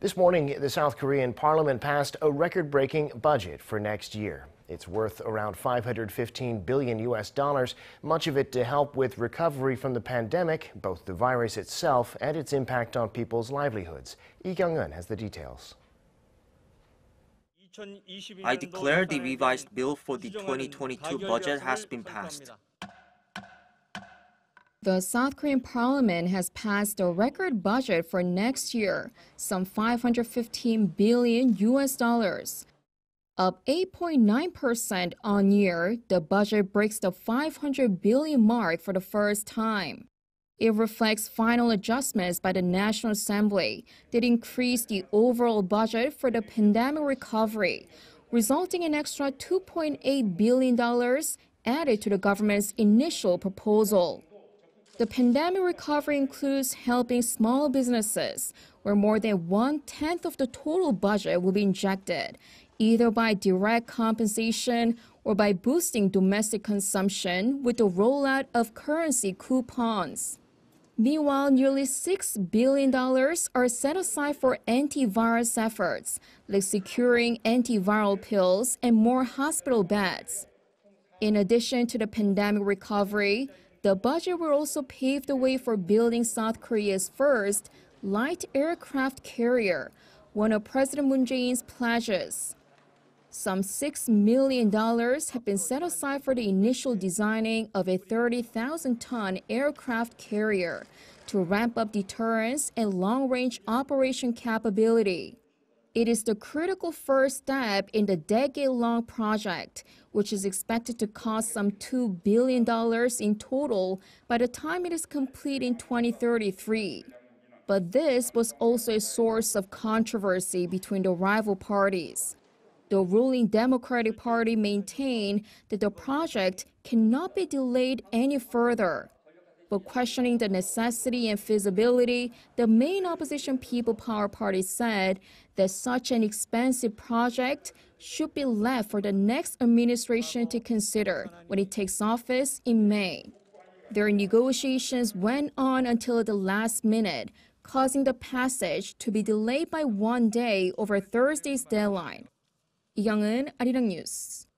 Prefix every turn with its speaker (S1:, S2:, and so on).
S1: This morning, the South Korean parliament passed a record breaking budget for next year. It's worth around 515 billion U.S. dollars, much of it to help with recovery from the pandemic, both the virus itself and its impact on people's livelihoods. Lee Kyung-un has the details. I declare the revised bill for the 2022 budget has been passed. The South Korean parliament has passed a record budget for next year, some 515 billion US dollars. Up 8.9% on year, the budget breaks the 500 billion mark for the first time. It reflects final adjustments by the National Assembly that increased the overall budget for the pandemic recovery, resulting in extra $2.8 billion added to the government's initial proposal. The pandemic recovery includes helping small businesses, where more than one tenth of the total budget will be injected, either by direct compensation or by boosting domestic consumption with the rollout of currency coupons. Meanwhile, nearly $6 billion are set aside for antivirus efforts, like securing antiviral pills and more hospital beds. In addition to the pandemic recovery, the budget will also pave the way for building South Korea's first light aircraft carrier, one of President Moon Jae-in's pledges. Some $6 million have been set aside for the initial designing of a 30,000-ton aircraft carrier to ramp up deterrence and long-range operation capability. It is the critical first step in the decade long project, which is expected to cost some $2 billion in total by the time it is complete in 2033. But this was also a source of controversy between the rival parties. The ruling Democratic Party maintained that the project cannot be delayed any further but questioning the necessity and feasibility, the main opposition People Power Party said that such an expensive project should be left for the next administration to consider when it takes office in May. Their negotiations went on until the last minute, causing the passage to be delayed by one day over Thursday's deadline. Eun Arirang News.